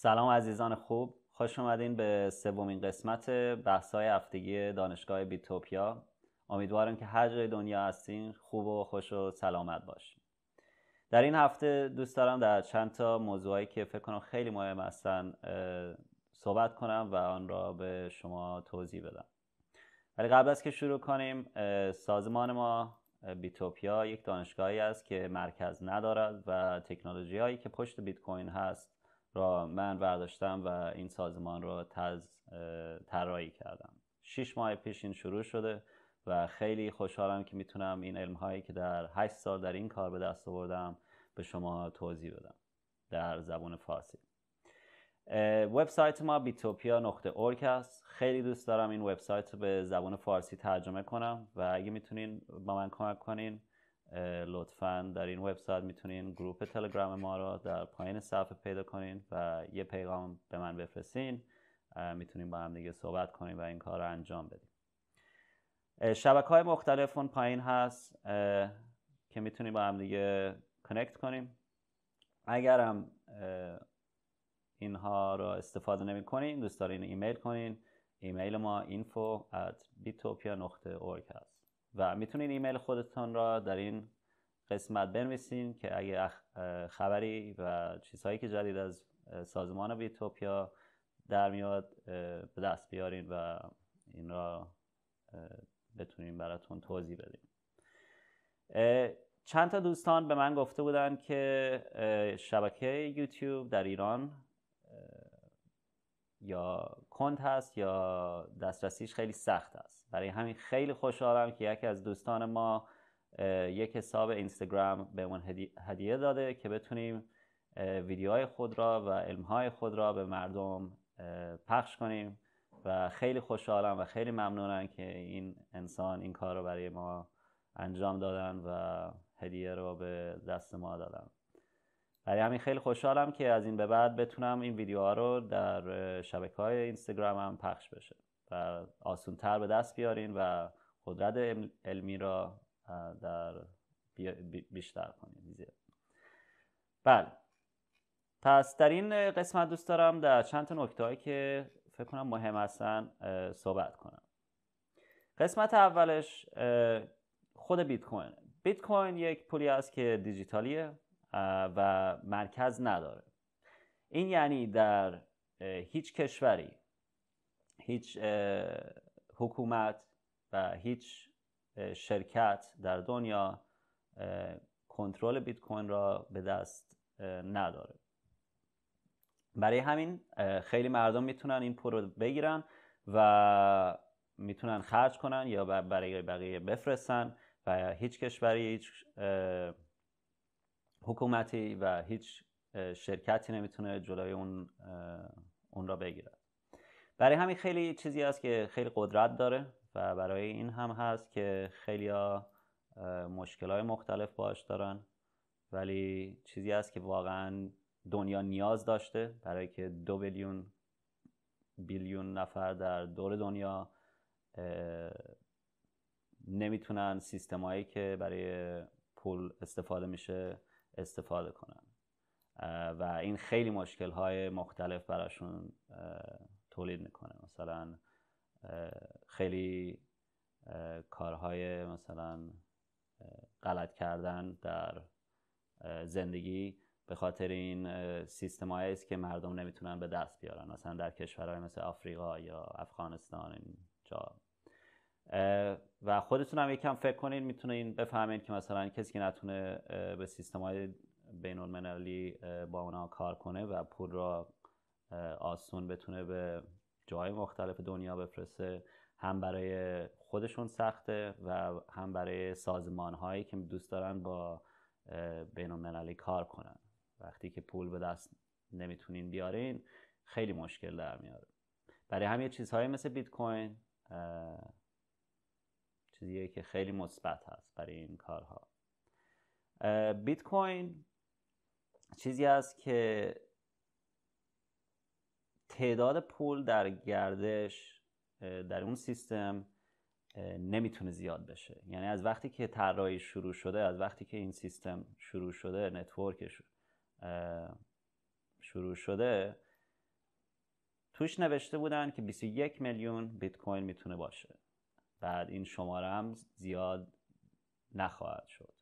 سلام عزیزان خوب خوش اومدین به سومین قسمت بحث‌های هفتگی دانشگاه بیتوپیا امیدوارم که هر جای دنیا هستین خوب و خوش و سلامت باشین در این هفته دوست دارم در چند تا موضوعی که فکر کنم خیلی مهم هستن صحبت کنم و آن را به شما توضیح بدم ولی قبل از که شروع کنیم سازمان ما بیتوپیا یک دانشگاهی است که مرکز ندارد و تکنولوژی هایی که پشت بیت کوین هست را من برداشتم و این سازمان را طراحی کردم شیش ماه پیش این شروع شده و خیلی خوشحالم که میتونم این علم هایی که در هشت سال در این کار به دست آوردم به شما توضیح بدم در زبان فارسی وبسایت ما بیتوپیا نقطه است خیلی دوست دارم این وبسایت رو به زبان فارسی ترجمه کنم و اگه میتونین با من کمک کنین لطفا در این وبسایت میتونین گروه تلگرام ما را در پایین صفحه پیدا کنین و یه پیغام به من بفرستین میتونیم با هم دیگه صحبت کنیم و این کار رو انجام بدیم شبکه های مختلف اون پایین هست که میتونیم با هم دیگه کنکت کنیم اگر هم اینها را استفاده نمی دوست دارین ایمیل کنین ایمیل ما info at bitopia.org هست و میتونین ایمیل خودتان را در این قسمت بنویسین که اگه خبری و چیزهایی که جدید از سازمان ویتوپیا در میاد به دست بیارین و این را بتونین براتون توضیح بدیم چند تا دوستان به من گفته بودن که شبکه یوتیوب در ایران یا کند هست یا دسترسیش خیلی سخت است برای همین خیلی خوشحالم که یکی از دوستان ما یک حساب اینستاگرام من هدیه داده که بتونیم ویدیوهای خود را و علمهای خود را به مردم پخش کنیم و خیلی خوشحالم و خیلی ممنونم که این انسان این کار رو برای ما انجام دادن و هدیه رو به دست ما دادن برای همین خیلی خوشحالم که از این به بعد بتونم این ویدیوها رو در شبکه های هم پخش بشه و آسونتر به دست بیارین و قدرت علمی را در بیشتر کنید بله پس در این قسمت دوست دارم در چند تا نکته که فکر کنم مهم هستن صحبت کنم قسمت اولش خود بیت کوین بیت کوین یک پولی است که دیجیتالیه و مرکز نداره این یعنی در هیچ کشوری هیچ حکومت و هیچ شرکت در دنیا کنترل بیت کوین را به دست نداره برای همین خیلی مردم میتونن این پول رو بگیرن و میتونن خرج کنن یا برای بقیه بفرستن و هیچ کشوری هیچ حکومتی و هیچ شرکتی نمیتونه جلوی اون اون را بگیره برای همین خیلی چیزی است که خیلی قدرت داره و برای این هم هست که خیلی ها مشکل های مختلف باش دارن ولی چیزی است که واقعا دنیا نیاز داشته برای که دو بیلیون بیلیون نفر در دور دنیا نمیتونن هایی که برای پول استفاده میشه استفاده کنن و این خیلی مشکل های مختلف براشون تولید میکنه مثلا خیلی کارهای مثلا غلط کردن در زندگی به خاطر این سیستم است که مردم نمیتونن به دست بیارن مثلا در کشورهای مثل آفریقا یا افغانستان جا و خودتون هم یکم فکر کنین این بفهمین که مثلا کسی که نتونه به سیستم های بین المللی با اونا کار کنه و پول را آسون بتونه به جای مختلف دنیا بفرسته هم برای خودشون سخته و هم برای سازمان هایی که دوست دارن با بین المللی کار کنن وقتی که پول به دست نمیتونین بیارین خیلی مشکل در میاره برای همه چیزهایی مثل بیت کوین چیزیه که خیلی مثبت هست برای این کارها بیت کوین چیزی است که تعداد پول در گردش در اون سیستم نمیتونه زیاد بشه یعنی از وقتی که طراحی شروع شده از وقتی که این سیستم شروع شده نتورکش شروع شده توش نوشته بودن که 21 میلیون بیت کوین میتونه باشه بعد این شماره هم زیاد نخواهد شد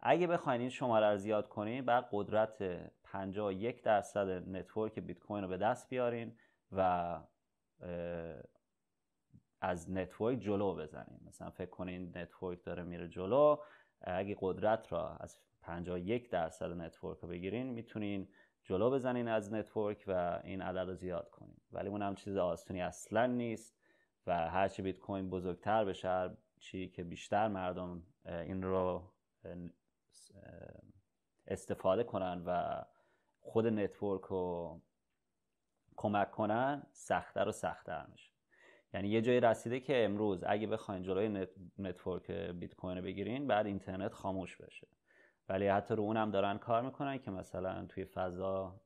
اگه بخواین این شماره رو زیاد کنین بعد قدرت 51 درصد نتورک بیت کوین رو به دست بیارین و از نتورک جلو بزنین مثلا فکر کنین نتورک داره میره جلو اگه قدرت را از 51 درصد نتورک رو بگیرین میتونین جلو بزنین از نتورک و این عدد رو زیاد کنین ولی اون هم چیز آسونی اصلا نیست و هرچی بیت کوین بزرگتر بشه چی که بیشتر مردم این رو استفاده کنن و خود نتورک رو کمک کنن سختتر و سختتر میشه یعنی یه جایی رسیده که امروز اگه بخواین جلوی نتورک بیت کوین رو بگیرین بعد اینترنت خاموش بشه ولی حتی رو اونم دارن کار میکنن که مثلا توی فضا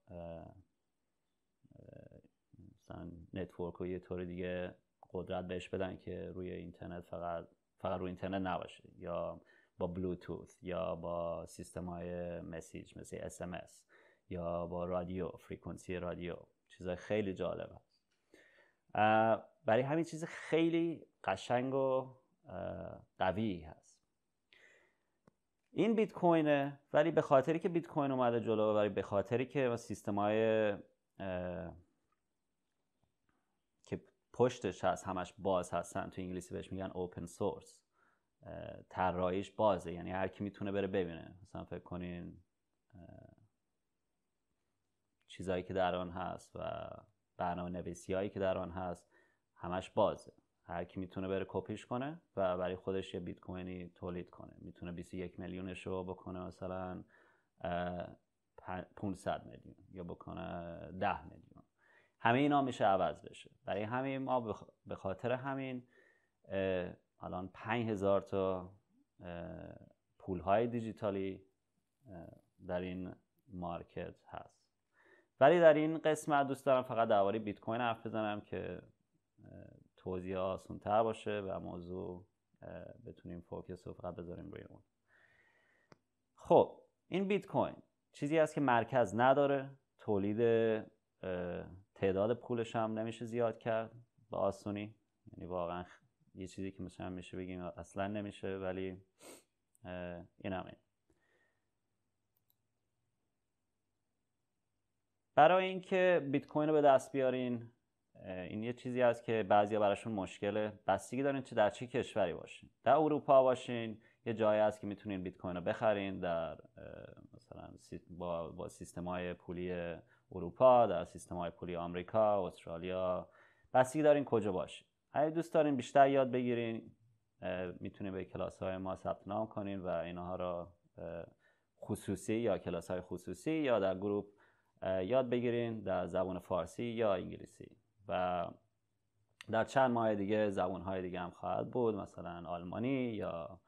مثلا نتورک رو یه طور دیگه قدرت بهش بدن که روی اینترنت فقط فقط روی اینترنت نباشه یا با بلوتوث یا با سیستم های مسیج مثل اس یا با رادیو فرکانسی رادیو چیزای خیلی جالبه برای همین چیز خیلی قشنگ و قوی هست این بیت کوینه ولی به خاطری که بیت کوین اومده جلو ولی به خاطری که سیستم های پشتش هست همش باز هستن تو انگلیسی بهش میگن اوپن سورس طراحیش بازه یعنی هر کی میتونه بره ببینه مثلا فکر کنین چیزهایی که در آن هست و برنامه نویسی هایی که در آن هست همش بازه هر کی میتونه بره کپیش کنه و برای خودش یه بیت کوینی تولید کنه میتونه 21 میلیونش رو بکنه مثلا 500 میلیون یا بکنه 10 میلیون همه اینا میشه عوض بشه برای همه ما به خاطر همین الان 5000 تا پول های دیجیتالی در این مارکت هست ولی در این قسمت دوست دارم فقط درباره بیت کوین حرف بزنم که توضیح آسان تر باشه و موضوع بتونیم فوکس رو فقط بذاریم روی اون خب این بیت کوین چیزی است که مرکز نداره تولید تعداد پولش هم نمیشه زیاد کرد به آسونی یعنی واقعا یه چیزی که مثلا میشه بگیم اصلا نمیشه ولی این همه برای اینکه بیت کوین رو به دست بیارین این یه چیزی است که بعضیا براشون مشکله بستگی دارین چه در چه کشوری باشین در اروپا باشین یه جایی هست که میتونین بیت کوین رو بخرین در مثلا با, با سیستم های پولی اروپا در سیستم های پولی آمریکا استرالیا بستگی دارین کجا باشین اگه دوست دارین بیشتر یاد بگیرین میتونین به کلاس های ما ثبت نام کنین و اینها را خصوصی یا کلاس های خصوصی یا در گروپ یاد بگیرین در زبان فارسی یا انگلیسی و در چند ماه دیگه زبان های دیگه هم خواهد بود مثلا آلمانی یا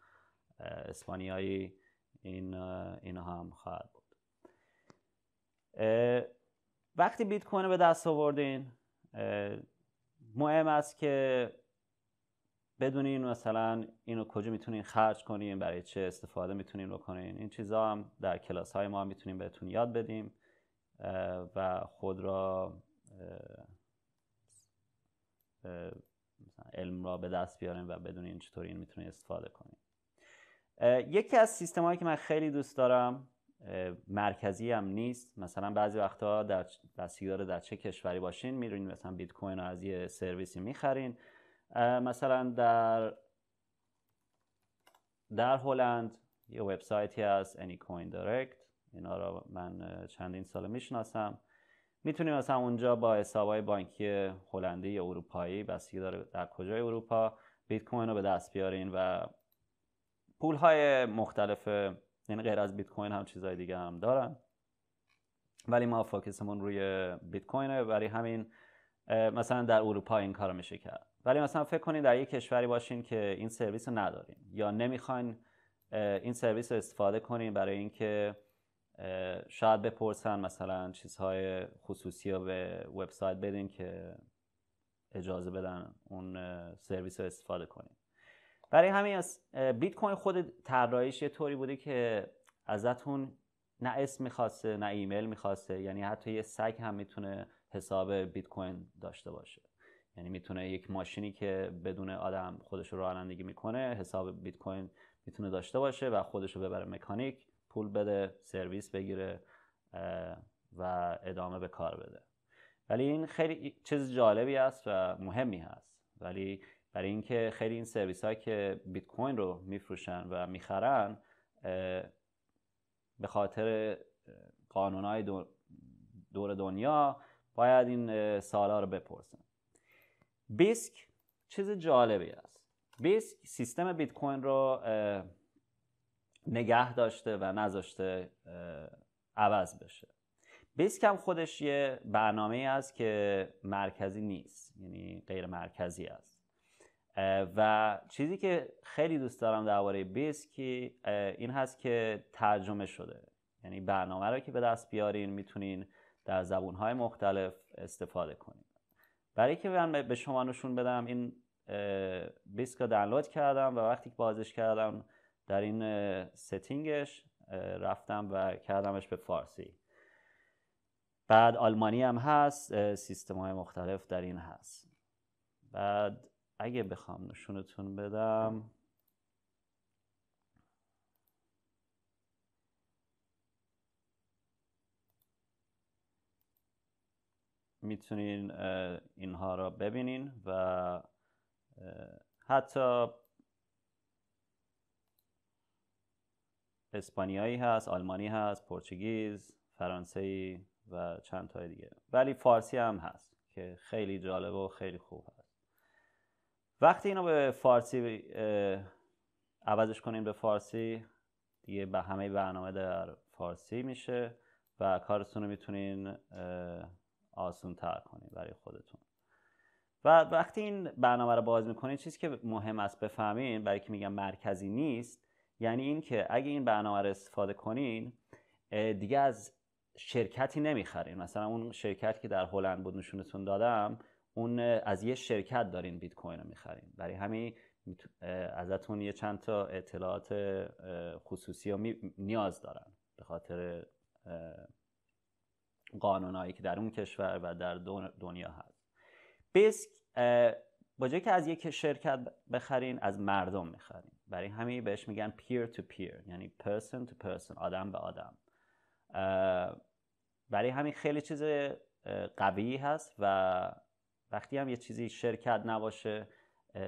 اسپانیایی این اینها هم خواهد بود وقتی بیت کوین به دست آوردین مهم است که بدونین مثلا اینو کجا میتونین خرج کنین برای چه استفاده میتونین بکنین این چیزا هم در کلاس های ما میتونیم بهتون یاد بدیم و خود را علم را به دست بیارین و بدونین چطور این میتونین استفاده کنین یکی از سیستم هایی که من خیلی دوست دارم مرکزی هم نیست مثلا بعضی وقتها در داره در چه کشوری باشین میرین مثلا بیت کوین رو از یه سرویسی میخرین مثلا در در هلند یه وبسایتی هست Anycoin Direct اینا رو من چندین سال میشناسم میتونیم مثلا اونجا با حسابهای بانکی هلندی یا اروپایی بستگی داره در کجای اروپا بیت کوین رو به دست بیارین و پول های مختلف یعنی غیر از بیت کوین هم چیزهای دیگه هم دارن ولی ما فوکسمون روی بیت کوینه برای همین مثلا در اروپا این کار میشه کرد ولی مثلا فکر کنید در یک کشوری باشین که این سرویس رو ندارین یا نمیخواین این سرویس رو استفاده کنین برای اینکه شاید بپرسن مثلا چیزهای خصوصی رو به وبسایت بدین که اجازه بدن اون سرویس رو استفاده کنین برای همین از بیت کوین خود طراحیش یه طوری بوده که ازتون نه اسم میخواسته نه ایمیل میخواسته یعنی حتی یه سگ هم میتونه حساب بیت کوین داشته باشه یعنی میتونه یک ماشینی که بدون آدم خودش رو رانندگی میکنه حساب بیت کوین میتونه داشته باشه و خودش رو ببره مکانیک پول بده سرویس بگیره و ادامه به کار بده ولی این خیلی چیز جالبی است و مهمی هست ولی برای اینکه خیلی این سرویس ها که بیت کوین رو میفروشن و میخرن به خاطر قانون های دور دنیا باید این سالا رو بپرسن بیسک چیز جالبی است بیسک سیستم بیت کوین رو نگه داشته و نذاشته عوض بشه بیسک هم خودش یه برنامه است که مرکزی نیست یعنی غیر مرکزی است و چیزی که خیلی دوست دارم درباره بیس این هست که ترجمه شده یعنی برنامه رو که به دست بیارین میتونین در زبونهای مختلف استفاده کنین برای که من به شما نشون بدم این بیسک رو دانلود کردم و وقتی که بازش کردم در این ستینگش رفتم و کردمش به فارسی بعد آلمانی هم هست سیستم های مختلف در این هست بعد اگه بخوام نشونتون بدم میتونین اینها را ببینین و حتی اسپانیایی هست، آلمانی هست، پرتغیز، فرانسوی و چند تای دیگه ولی فارسی هم هست که خیلی جالب و خیلی خوب هست وقتی اینو به فارسی عوضش کنیم به فارسی دیگه به همه برنامه در فارسی میشه و کارتون رو میتونین آسون تر کنین برای خودتون و وقتی این برنامه رو باز میکنین چیزی که مهم است بفهمین برای که میگم مرکزی نیست یعنی این که اگه این برنامه رو استفاده کنین دیگه از شرکتی نمیخرین مثلا اون شرکتی که در هلند بود نشونتون دادم اون از یه شرکت دارین بیت کوین رو میخرین برای همین ازتون یه چند تا اطلاعات خصوصی رو نیاز دارن به خاطر قانونایی که در اون کشور و در دنیا هست بیسک با جایی که از یک شرکت بخرین از مردم میخرین برای همین بهش میگن پیر تو پیر یعنی پرسن تو پرسن آدم به آدم برای همین خیلی چیز قویی هست و وقتی هم یه چیزی شرکت نباشه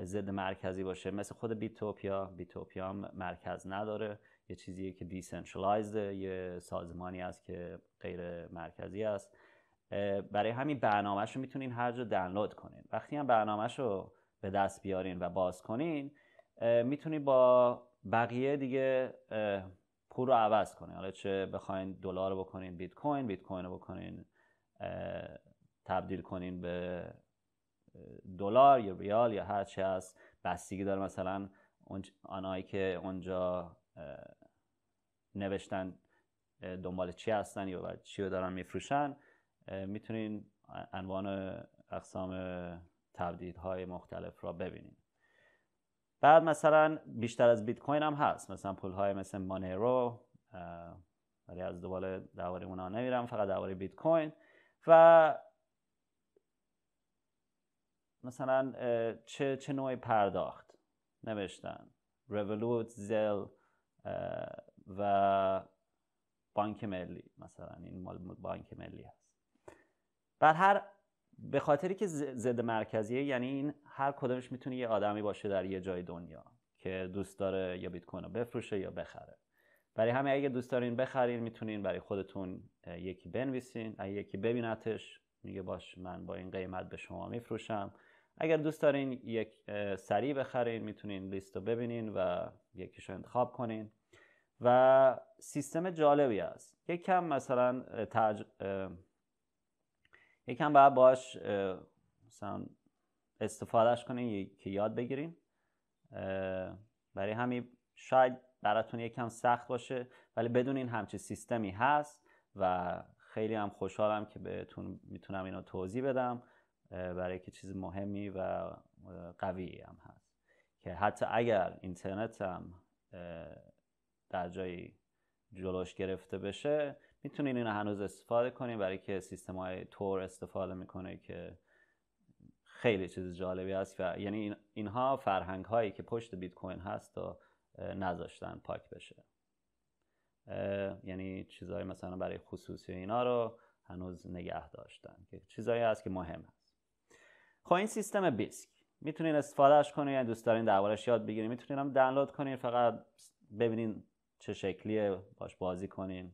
ضد مرکزی باشه مثل خود بیتوپیا بیتوپیا هم مرکز نداره یه چیزیه که دیسنترالایزد یه سازمانی است که غیر مرکزی است برای همین برنامهش رو میتونین هر جا دانلود کنین وقتی هم برنامهش رو به دست بیارین و باز کنین میتونین با بقیه دیگه پول رو عوض کنین حالا چه بخواین دلار رو بکنین بیت کوین بیت کوین رو بکنین تبدیل کنین به دلار یا ریال یا هر چی هست بستگی داره مثلا آنهایی که اونجا نوشتن دنبال چی هستن یا چی رو دارن میفروشن میتونین عنوان اقسام تبدیدهای مختلف را ببینید بعد مثلا بیشتر از بیت کوین هم هست مثلا پول های مثل مانیرو ولی از دوباره درباره اونا نمیرم فقط درباره بیت کوین و مثلا چه, چه نوع پرداخت نوشتن Revolut, زل و بانک ملی مثلا این مال بانک ملی هست بر هر به خاطری که ضد مرکزیه یعنی این هر کدومش میتونه یه آدمی باشه در یه جای دنیا که دوست داره یا بیت کوین رو بفروشه یا بخره برای همه اگه دوست دارین بخرین میتونین برای خودتون یکی بنویسین اگه یکی ببینتش میگه باش من با این قیمت به شما میفروشم اگر دوست دارین یک سری بخرین میتونین لیست رو ببینین و یکیش رو انتخاب کنین و سیستم جالبی است یک کم مثلا تج... یک کم باید باش مثلا استفادهش کنین که یاد بگیرین برای همین شاید براتون یکم سخت باشه ولی بدون این همچه سیستمی هست و خیلی هم خوشحالم که بهتون میتونم اینو توضیح بدم برای که چیز مهمی و قوی هم هست که حتی اگر اینترنت هم در جایی جلوش گرفته بشه میتونین اینو هنوز استفاده کنین برای که سیستم های تور استفاده میکنه که خیلی چیز جالبی هست و یعنی اینها فرهنگ هایی که پشت بیت کوین هست و نذاشتن پاک بشه یعنی چیزهایی مثلا برای خصوصی اینا رو هنوز نگه داشتن که چیزهایی هست که مهمه خب این سیستم بیسک میتونین استفادهش کنین یا دوست دارین دربارش یاد بگیرین میتونین هم دانلود کنین فقط ببینین چه شکلیه باش بازی کنین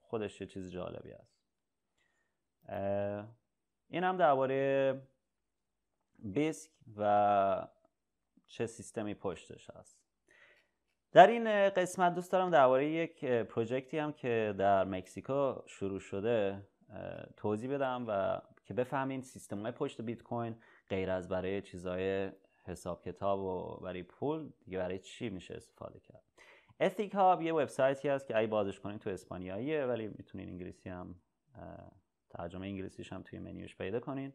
خودش یه چیز جالبی است این هم درباره بیسک و چه سیستمی پشتش هست در این قسمت دوست دارم درباره یک پروژکتی هم که در مکسیکو شروع شده توضیح بدم و که بفهمین سیستم های پشت بیت کوین غیر از برای چیزهای حساب کتاب و برای پول دیگه برای چی میشه استفاده کرد اتیک هاب یه وبسایتی هست که اگه بازش کنین تو اسپانیاییه ولی میتونین انگلیسی هم ترجمه انگلیسیش هم توی منیوش پیدا کنین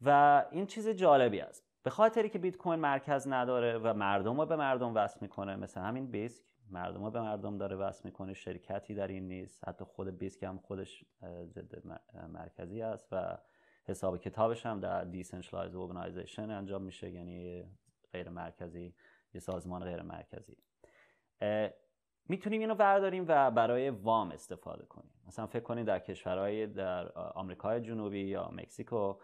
و این چیز جالبی است به خاطری که بیت کوین مرکز نداره و مردم رو به مردم وصل میکنه مثل همین بیسک مردم به مردم داره وصل میکنه شرکتی در این نیست حتی خود بیسک هم خودش ضد مرکزی است و حساب کتابش هم در دیسنشلایز اورگانایزیشن انجام میشه یعنی غیر مرکزی یه سازمان غیر مرکزی میتونیم اینو برداریم و برای وام استفاده کنیم مثلا فکر کنید در کشورهای در آمریکای جنوبی یا مکزیکو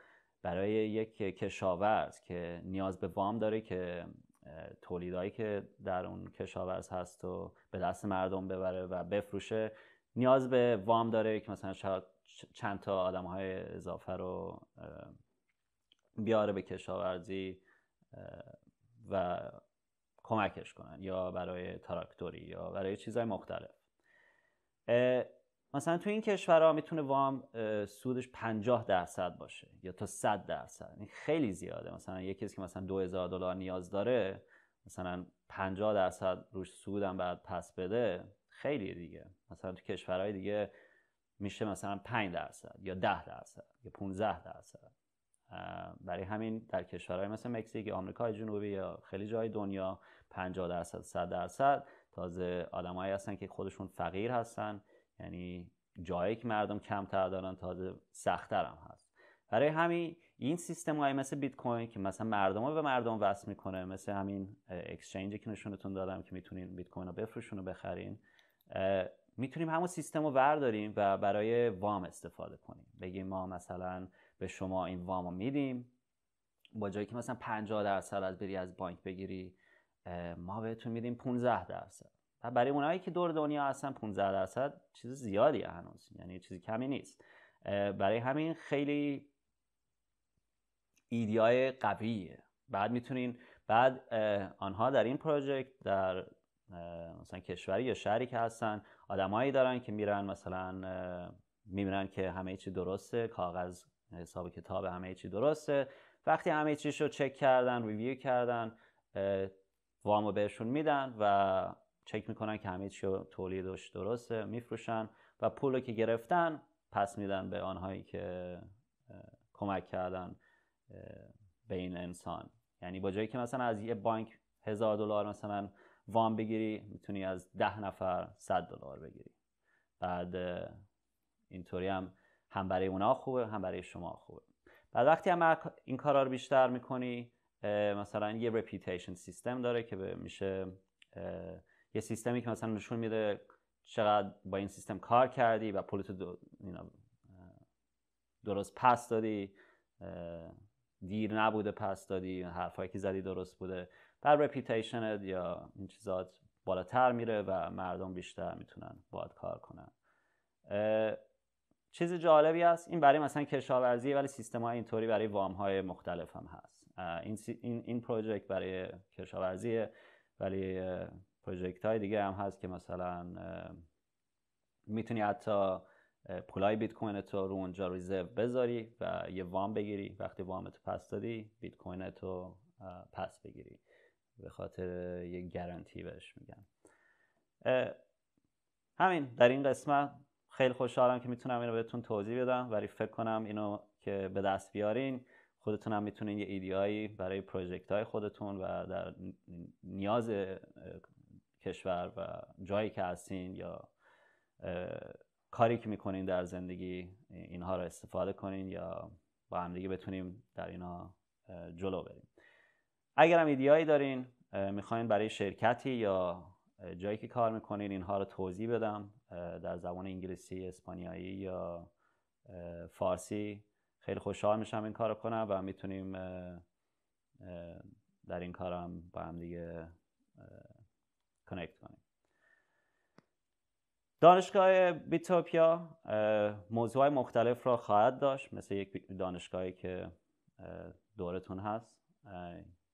برای یک کشاورز که نیاز به وام داره که تولیدهایی که در اون کشاورز هست و به دست مردم ببره و بفروشه نیاز به وام داره که مثلا چند تا آدم های اضافه رو بیاره به کشاورزی و کمکش کنن یا برای تراکتوری یا برای چیزهای مختلف مثلا تو این کشورها میتونه وام سودش 50 درصد باشه یا تا 100 درصد این خیلی زیاده مثلا یکی کسی که مثلا 2000 دلار نیاز داره مثلا 50 درصد روش سودم بعد پس بده خیلی دیگه مثلا تو کشورهای دیگه میشه مثلا 5 درصد یا 10 درصد یا 15 درصد برای همین در کشورهای مثل مکزیک یا آمریکای جنوبی یا خیلی جای دنیا 50 درصد 100 درصد تازه آدمایی هستن که خودشون فقیر هستن یعنی جایی که مردم کمتر دارن تازه سختتر هم هست برای همین این سیستم های مثل بیت کوین که مثلا مردم رو به مردم وصل میکنه مثل همین اکسچنج که نشونتون دادم که میتونین بیت کوین رو بفروشون و بخرین میتونیم همون سیستم رو ورداریم و برای وام استفاده کنیم بگیم ما مثلا به شما این وام رو میدیم با جایی که مثلا 50 درصد از بری از بانک بگیری ما بهتون میدیم 15 درصد و برای اونایی که دور دنیا هستن 15 درصد چیز زیادی هنوز یعنی چیزی کمی نیست برای همین خیلی ایدیای قویه بعد میتونین بعد آنها در این پروژکت در مثلا کشوری یا شهری که هستن آدمایی دارن که میرن مثلا میبینن که همه چی درسته کاغذ حساب کتاب همه چی درسته وقتی همه چیش رو چک کردن ریویو کردن وامو بهشون میدن و چک میکنن که همه چی تولیدش درسته میفروشن و پول رو که گرفتن پس میدن به آنهایی که کمک کردن به این انسان یعنی با جایی که مثلا از یه بانک هزار دلار مثلا وام بگیری میتونی از ده نفر صد دلار بگیری بعد اینطوری هم هم برای اونا خوبه هم برای شما خوبه بعد وقتی هم این کارا رو بیشتر میکنی مثلا یه رپیتیشن سیستم داره که میشه یه سیستمی که مثلا نشون میده چقدر با این سیستم کار کردی و پولتو درست پس دادی دیر نبوده پس دادی حرفایی که زدی درست بوده بر رپیتیشنت یا این چیزات بالاتر میره و مردم بیشتر میتونن باید کار کنن چیز جالبی است این برای مثلا کشاورزی ولی سیستم های اینطوری برای وام های مختلف هم هست این, این, این برای کشاورزی ولی پروژکت های دیگه هم هست که مثلا میتونی حتی پولای بیت کوین تو رو اونجا ریزرو بذاری و یه وام بگیری وقتی وام پس دادی بیت کوین تو پس بگیری به خاطر یه گارانتی بهش میگن همین در این قسمت خیلی خوشحالم که میتونم اینو بهتون توضیح بدم ولی فکر کنم اینو که به دست بیارین خودتون هم میتونین یه ایدیایی برای پروژکت های خودتون و در نیاز کشور و جایی که هستین یا کاری که میکنین در زندگی اینها رو استفاده کنین یا با هم بتونیم در اینا جلو بریم اگر هم ایدیایی دارین میخواین برای شرکتی یا جایی که کار میکنین اینها رو توضیح بدم در زبان انگلیسی، اسپانیایی یا فارسی خیلی خوشحال میشم این کار کنم و میتونیم در این کارم با هم کنکت کنیم دانشگاه بیتوپیا موضوع مختلف را خواهد داشت مثل یک دانشگاهی که دورتون هست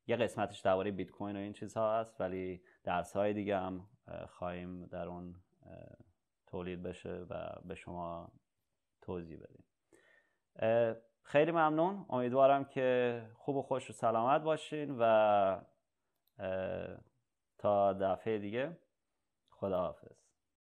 یه قسمتش درباره بیت کوین و این چیزها هست ولی درس های دیگه هم خواهیم در اون تولید بشه و به شما توضیح بدیم خیلی ممنون امیدوارم که خوب و خوش و سلامت باشین و تا دفعه دیگه خداحافظ